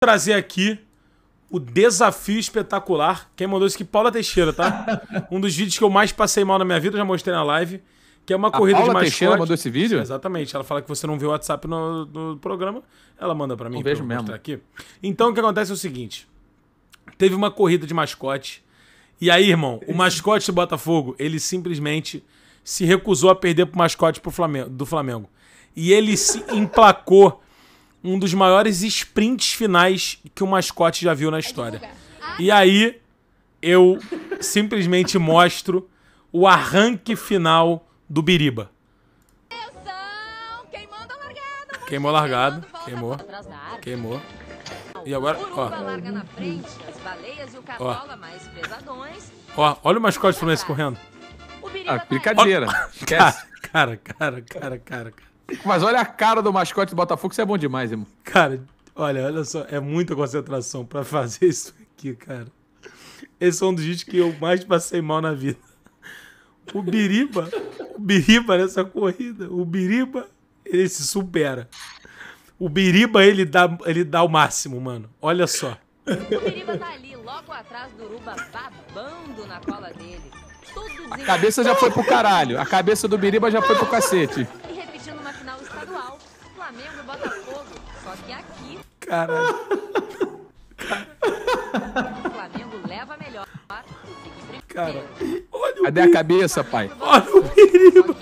trazer aqui o desafio espetacular. Quem mandou isso aqui? Paula Teixeira, tá? um dos vídeos que eu mais passei mal na minha vida, eu já mostrei na live. Que é uma a corrida Paula de Paula Teixeira mandou esse vídeo? Exatamente. Ela fala que você não viu o WhatsApp no, no programa. Ela manda para mim. Um beijo mesmo. Aqui. Então, o que acontece é o seguinte. Teve uma corrida de mascote. E aí, irmão, o mascote do Botafogo, ele simplesmente se recusou a perder pro mascote pro Flamengo, do Flamengo. E ele se emplacou um dos maiores sprints finais que o mascote já viu na história. É e aí eu simplesmente mostro o arranque final do Biriba. Queimou largado, queimou, queimou. E agora, ó. ó. Ó, olha o mascote do Fluminense correndo. Ah, tá brincadeira. Esquece. Cara, cara, cara, cara, cara. Mas olha a cara do mascote do Botafogo, isso é bom demais, irmão. Cara, olha, olha só, é muita concentração para fazer isso aqui, cara. Esse é um dos vídeos que eu mais passei mal na vida. O Biriba, o Biriba nessa corrida, o Biriba, ele se supera. O Biriba, ele dá, ele dá o máximo, mano. Olha só. O Biriba tá ali, logo atrás do Uruba, babando na cola dele. a cabeça já foi pro caralho. A cabeça do Biriba já foi pro cacete vinha pro Botafogo, só que aqui. Caralho. Flamengo leva melhor. Cara, olha o Cadê Biriba? a cabeça, pai? Olha o Biriba.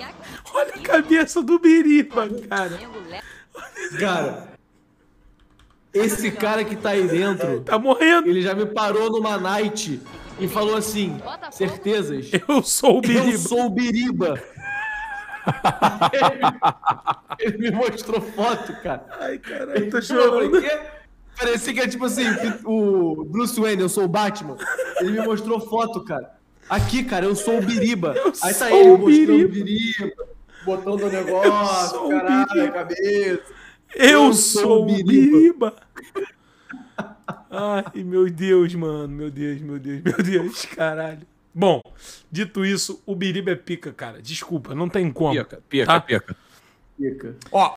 Olha a cabeça do Biriba, cara. Cara, esse cara que tá aí dentro. Tá morrendo. Ele já me parou numa night e falou assim: certezas. Eu sou o Biriba. Eu sou o Biriba. ele, me mostrou foto, cara. Ai, caralho, tô chorando. Parecia que é tipo assim, o Bruce Wayne, eu sou o Batman. Ele me mostrou foto, cara. Aqui, cara, eu sou o Biriba. Eu Aí tá ele mostrando Biriba. Biriba, botando do negócio, caralho, Biriba. cabeça. Eu, eu sou o Biriba. Biriba. Ai, meu Deus, mano, meu Deus, meu Deus, meu Deus, caralho. Bom, Dito isso, o Biriba é pica, cara. Desculpa, não tem como. Pica, pica, tá? pica. pica. Ó,